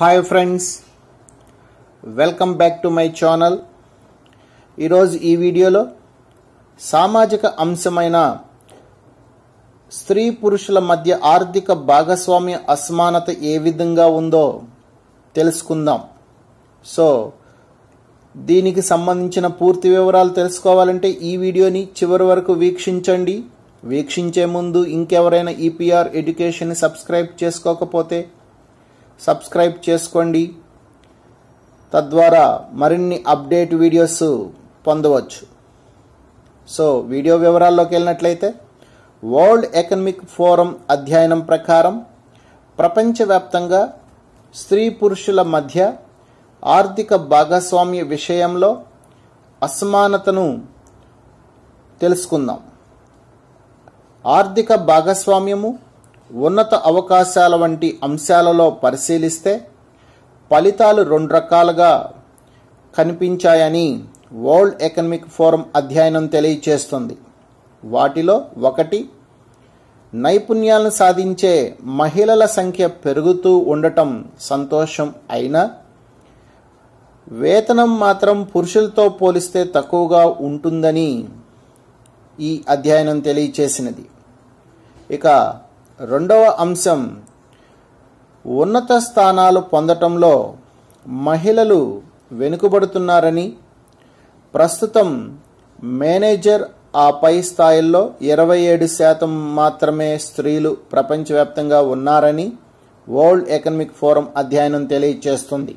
hi friends welcome back to my channel ఈరోజు ఈ వీడియోలో సామాజిక అంశమైన స్త్రీ పురుషుల మధ్య ఆర్థిక భాగస్వామ్య అసమానత ఏ విధంగా ఉందో తెలుసుకుందాం సో దీనికి సంబంధించిన పూర్తి వివరాలు తెలుసుకోవాలంటే ఈ వీడియోని చివరి వరకు వీక్షించండి వీక్షించే ముందు ఇంకెవరైనా ఈపీఆర్ ఎడ్యుకేషన్ సబ్స్క్రైబ్ చేసుకోకపోతే సబ్స్క్రైబ్ చేసుకోండి తద్వారా మరిన్ని అప్డేట్ వీడియోస్ పొందవచ్చు సో వీడియో వివరాల్లోకి వెళ్ళినట్లయితే వరల్డ్ ఎకనమిక్ ఫోరం అధ్యయనం ప్రకారం ప్రపంచవ్యాప్తంగా స్త్రీ పురుషుల మధ్య ఆర్థిక భాగస్వామ్య విషయంలో అసమానతను తెలుసుకుందాం ఆర్థిక భాగస్వామ్యము ఉన్నత అవకాశాల వంటి అంశాలలో పరిశీలిస్తే ఫలితాలు రెండు రకాలుగా కనిపించాయని వరల్డ్ ఎకనమిక్ ఫోరం అధ్యయనం తెలియచేస్తుంది వాటిలో ఒకటి నైపుణ్యాలను సాధించే మహిళల సంఖ్య పెరుగుతూ ఉండటం సంతోషం అయినా వేతనం మాత్రం పురుషులతో పోలిస్తే తక్కువగా ఉంటుందని ఈ అధ్యయనం తెలియచేసినది ఇక రెండవ అంశం ఉన్నత స్థానాలు పొందటంలో మహిళలు వెనుకబడుతున్నారని ప్రస్తుతం మేనేజర్ ఆ పై స్థాయిల్లో ఇరవై ఏడు శాతం మాత్రమే స్త్రీలు ప్రపంచవ్యాప్తంగా ఉన్నారని వరల్డ్ ఎకనమిక్ ఫోరం అధ్యయనం తెలియచేస్తుంది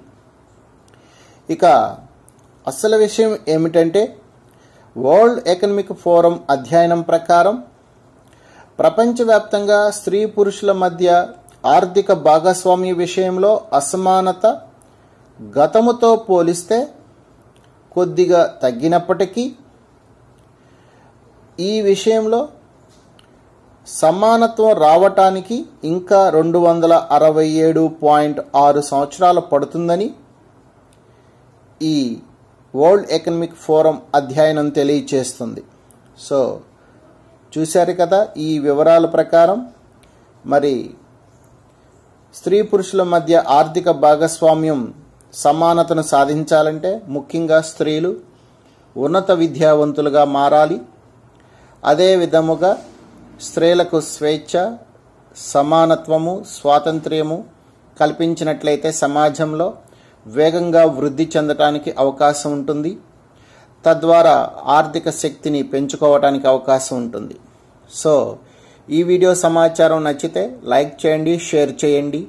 ఇక అసలు విషయం ఏమిటంటే వరల్డ్ ఎకనమిక్ ఫోరం అధ్యయనం ప్రకారం ప్రపంచవ్యాప్తంగా స్త్రీ పురుషుల మధ్య ఆర్థిక భాగస్వామ్య విషయంలో అసమానత గతముతో పోలిస్తే కొద్దిగా తగ్గినప్పటికీ ఈ విషయంలో సమానత్వం రావటానికి ఇంకా రెండు వందల అరవై ఏడు పాయింట్ ఆరు సంవత్సరాలు పడుతుందని ఈ వరల్డ్ ఎకనమిక్ ఫోరం అధ్యయనం తెలియచేస్తుంది సో చూశారు కదా ఈ వివరాల ప్రకారం మరి స్త్రీ పురుషుల మధ్య ఆర్థిక భాగస్వామ్యం సమానతను సాధించాలంటే ముఖ్యంగా స్త్రీలు ఉన్నత విద్యావంతులుగా మారాలి అదే విధముగా స్త్రీలకు స్వేచ్ఛ సమానత్వము స్వాతంత్ర్యము కల్పించినట్లయితే సమాజంలో వేగంగా వృద్ధి చెందటానికి అవకాశం ఉంటుంది తద్వారా ఆర్థిక శక్తిని పెంచుకోవడానికి అవకాశం ఉంటుంది సో ఈ వీడియో సమాచారం నచ్చితే లైక్ చేయండి షేర్ చేయండి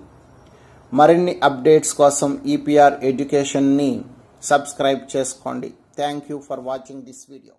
మరిన్ని అప్డేట్స్ కోసం ఈపీఆర్ e ఎడ్యుకేషన్ని సబ్స్క్రైబ్ చేసుకోండి thank you for watching this video